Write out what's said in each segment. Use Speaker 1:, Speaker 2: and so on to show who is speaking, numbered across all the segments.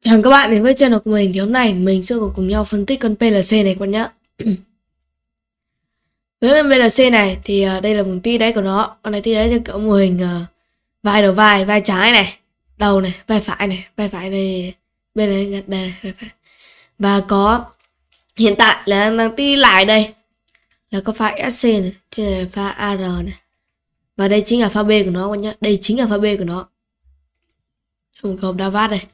Speaker 1: Chào các bạn đến với channel của mình thì hôm nay mình sẽ cùng, cùng nhau phân tích con PLC này các bạn nhé. với con PLC này thì uh, đây là vùng ti đáy của nó. Con này ti đáy theo kiểu mô hình uh, vai đầu vai, vai trái này, đầu này, vai phải này, vai phải này, bên này đây này, vai phải. Và có hiện tại là đang ti lại đây là có pha SC này, trên là pha AR này. Và đây chính là pha B của nó các bạn nhé. Đây chính là pha B của nó. Một hộp đa vát này.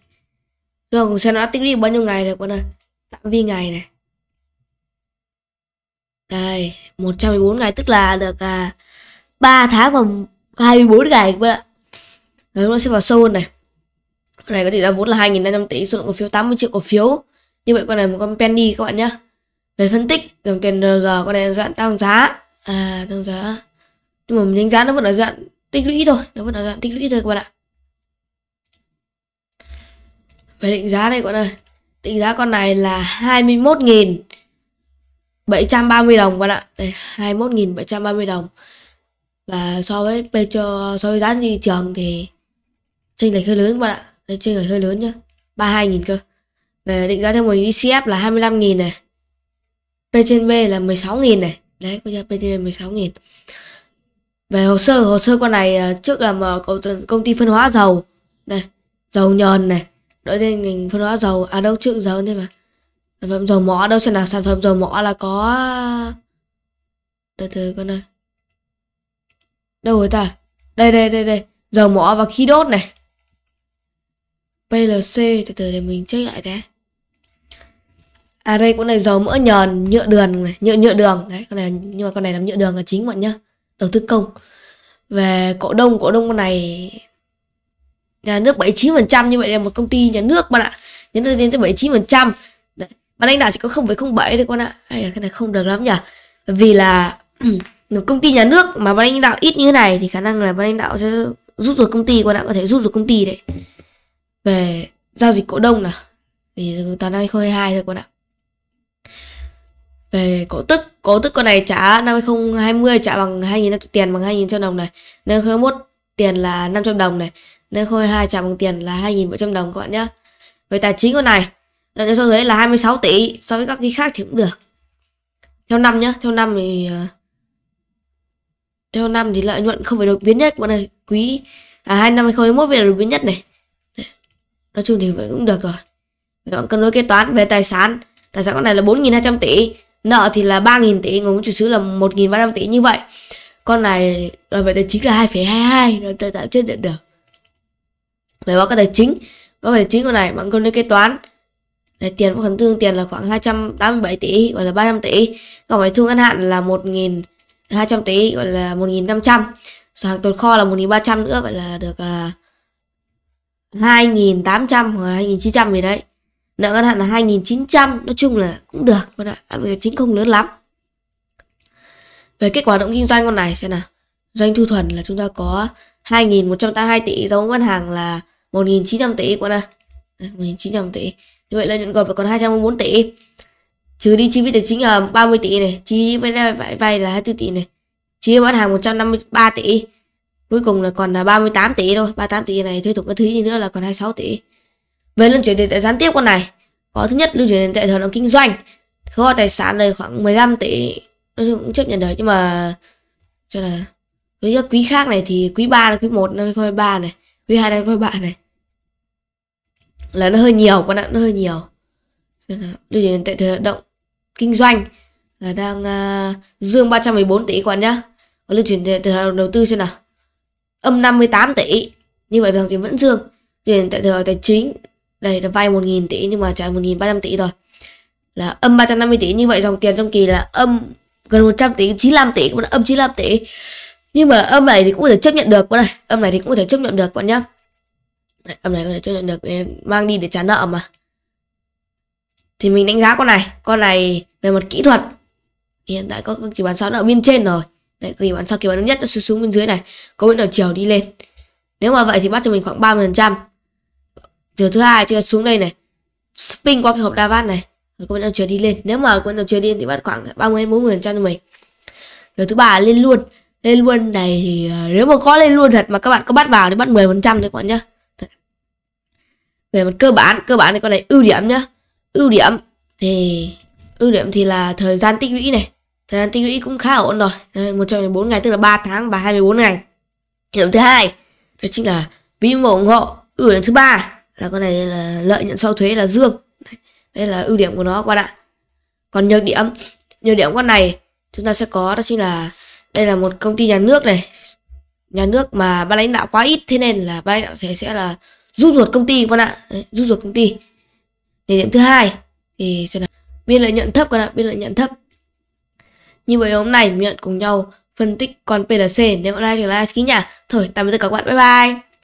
Speaker 1: Rồi cùng xem nó đã tích lũy bao nhiêu ngày rồi con ơi. Phạm vi ngày này. Đây, 114 ngày tức là được à, 3 tháng và 24 ngày các bạn ạ. Rồi nó sẽ vào sâu hơn này. Con này có thể ra vốn là 2.500 tỷ, số lượng cổ phiếu 80 triệu cổ phiếu. Như vậy con này một con penny các bạn nhé. Về phân tích, dòng tiền RG con này dạng tăng giá. À, tăng giá. Nhưng mà mình đánh giá nó vẫn là dạng tích lũy thôi, nó vẫn là dạng tích lũy thôi các bạn ạ. Về định giá đây con ơi. Định giá con này là 21.730 đồng các bạn ạ. Đây 21.730 đồng. Và so với Petro so với giá thị trường thì chênh lệch hơi lớn các bạn ạ. Đây chênh lệch hơi lớn nhá. 32.000 cơ. Về định giá theo mình DCF là 25.000 này. P trên B là 16.000 này. Đấy, có nhá P trên B 16.000. Về hồ sơ, hồ sơ con này à, trước là mở công ty phân hóa dầu. này, dầu nhờn này đối với mình phân hóa dầu à đâu chữ dầu thế mà sản phẩm dầu mỏ đâu xem nào sản phẩm dầu mỏ là có từ từ con ơi đâu rồi ta đây đây đây đây dầu mỏ và khí đốt này PLC từ từ để mình check lại cái à đây con này dầu mỡ nhờn nhựa đường này nhựa nhựa đường đấy con này nhưng mà con này làm nhựa đường là chính bạn nhá đầu tư công về cổ đông cổ đông con này nhà nước 79% như vậy là một công ty nhà nước bạn ạ nhấn lên tới 79% Đấy. bạn anh đảo chỉ có 0,07 thôi con ạ hay là cái này không được lắm nhỉ vì là một công ty nhà nước mà bạn anh đạo ít như thế này thì khả năng là bạn anh đạo sẽ rút ruột công ty con ạ có thể rút ruột công ty đấy về giao dịch cổ đông là vì toàn năm hai thôi con ạ về cổ tức cổ tức con này trả năm 2020 trả bằng 2.500 tiền bằng 2.000 cho đồng này năm 2021 tiền là 500 đồng này nên khôi 2 trả bằng tiền là 2.700 đồng các bạn nhé. Về tài chính con này, lợi nhuận sau thuế là 26 tỷ, so với các cái khác thì cũng được. Theo năm nhé theo năm thì à, theo năm thì lợi nhuận không phải đột biến nhất các bạn ơi. Quý à hai năm 2021 về là đột biến nhất này. Nói chung thì vậy cũng được rồi. các bạn cân đối kế toán về tài sản, tài sản con này là 4.200 tỷ, nợ thì là 3.000 tỷ, nguồn chủ xứ là 1.300 tỷ như vậy con này về tài chính là 2,22 nó tạo trên được được về báo cáo tài chính báo cáo tài chính của này bạn con lấy kế toán để tiền phần tương tiền là khoảng 287 tỷ gọi là 300 tỷ còn phải thu ngân hạn là 1.200 tỷ gọi là 1.500 sản tồn kho là 1.300 nữa vậy là được à, 2.800 hoặc 2.900 gì đấy nợ ngân hạn là 2.900 nói chung là cũng được con ạ chính không lớn lắm về kết quả động kinh doanh con này xem nào doanh thu thuần là chúng ta có 2.182 tỷ dấu ngân hàng là 1.900 tỷ qua đây à, 1.900 tỷ như vậy là nhuận gộp là còn 244 tỷ trừ đi chi phí tài chính là 30 tỷ này chi phí vay, vay là 24 tỷ này chi phí bán hàng 153 tỷ cuối cùng là còn là 38 tỷ thôi 38 tỷ này thuê thuộc các thứ gì nữa là còn 26 tỷ về luân chuyển tiền tệ gián tiếp con này có thứ nhất lưu chuyển tiền tệ hoạt động kinh doanh kho tài sản này khoảng 15 tỷ nó cũng chấp nhận được nhưng mà cho là với các quý khác này thì quý 3 là quý 1 năm 2023 này quý 2 năm 2023 này là nó hơi nhiều con ạ nó hơi nhiều lưu đến tại thời hoạt động kinh doanh là đang uh, dương 314 tỷ còn nhá còn lưu chuyển từ hoạt động đầu tư xem nào âm 58 tỷ như vậy dòng tiền vẫn dương tiền tại thời tài chính đây là vay 1.000 tỷ nhưng mà trả 1.300 tỷ rồi là âm 350 tỷ như vậy dòng tiền trong kỳ là âm gần 100 tỷ 95 tỷ cũng là âm 95 tỷ nhưng mà âm này thì cũng có thể chấp nhận được bạn này âm này thì cũng có thể chấp nhận được bạn nhá Đấy, âm này có thể chấp nhận được mang đi để trả nợ mà thì mình đánh giá con này con này về mặt kỹ thuật hiện tại có cực kỳ bán sau ở bên trên rồi đấy kỳ bán sau kỳ bán thứ nhất nó xuống xuống bên dưới này có biến đầu chiều đi lên nếu mà vậy thì bắt cho mình khoảng 30 phần trăm chiều thứ hai chưa xuống đây này spin qua cái hộp đa vát này rồi có biến đầu chiều đi lên nếu mà có đầu chiều đi lên thì bắt khoảng 30 đến 40 phần trăm cho mình rồi thứ ba lên luôn lên luôn này thì ờ, nếu mà có lên luôn thật mà các bạn có bắt vào thì bắt 10 phần trăm đấy các bạn nhá về mặt cơ bản cơ bản thì con này ưu điểm nhá ưu điểm thì ưu điểm thì là thời gian tích lũy này thời gian tích lũy cũng khá ổn rồi một Đây, bốn ngày tức là 3 tháng và 24 ngày điểm thứ hai đó chính là ví mô ủng hộ ưu điểm thứ ba là con này là lợi nhuận sau thuế là dương đây là ưu điểm của nó các bạn ạ còn nhược điểm nhược điểm con này chúng ta sẽ có đó chính là đây là một công ty nhà nước này nhà nước mà ban lãnh đạo quá ít thế nên là ban lãnh đạo sẽ sẽ là rút ruột công ty các bạn ạ Đấy, rút ruột công ty để điểm thứ hai thì sẽ là biên lợi nhuận thấp các bạn ạ biên lợi nhuận thấp như vậy hôm nay mình nhận cùng nhau phân tích con PLC nếu hôm nay trở lại ký nhà thôi tạm biệt tất cả các bạn bye bye